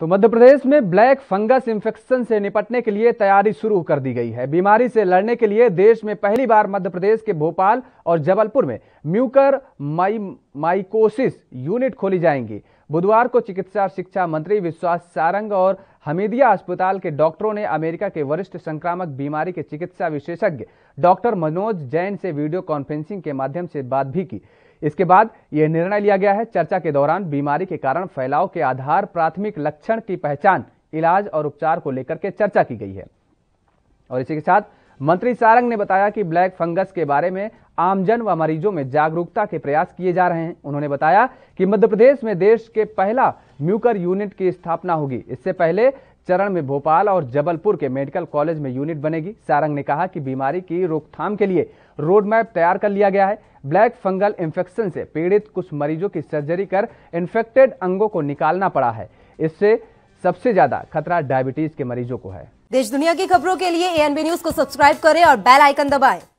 तो मध्य प्रदेश में black fungus infection से निपटने के लिए तैयारी शुरू कर दी गई है बीमारी से लड़ने के लिए देश में पहली बार मध्य प्रदेश के भोपाल और जबलपुर में म्यूकर माई, माइकोसिस यूनिट खोली जाएंगी बुधवार को चिकित्सा शिक्षा मंत्री विश्वास सारंग और हमीदिया अस्पताल के डॉक्टरों ने अमेरिका के वरिष्ठ संक्रामक बीमारी के चिकित्सा विशेषज्ञ डॉक्टर मनोज जैन से वीडियो कॉन्फ्रेंसिंग के माध्यम से बात भी की इसके बाद यह निर्णय लिया गया है चर्चा के दौरान बीमारी के कारण फैलाव के आधार प्राथमिक लक्षण की पहचान इलाज और उपचार को लेकर के चर्चा की गई है और इसी के साथ मंत्री सारंग ने बताया कि ब्लैक फंगस के बारे में आमजन व मरीजों में जागरूकता के प्रयास किए जा रहे हैं उन्होंने बताया कि मध्य प्रदेश में देश के पहला म्यूकर यूनिट की स्थापना होगी इससे पहले चरण में भोपाल और जबलपुर के मेडिकल कॉलेज में यूनिट बनेगी सारंग ने कहा कि बीमारी की रोकथाम के लिए रोड मैप तैयार कर लिया गया है ब्लैक फंगल इन्फेक्शन से पीड़ित कुछ मरीजों की सर्जरी कर इन्फेक्टेड अंगों को निकालना पड़ा है इससे सबसे ज्यादा खतरा डायबिटीज के मरीजों को है देश दुनिया की खबरों के लिए एएनबी न्यूज को सब्सक्राइब करें और बेल आइकन दबाएं।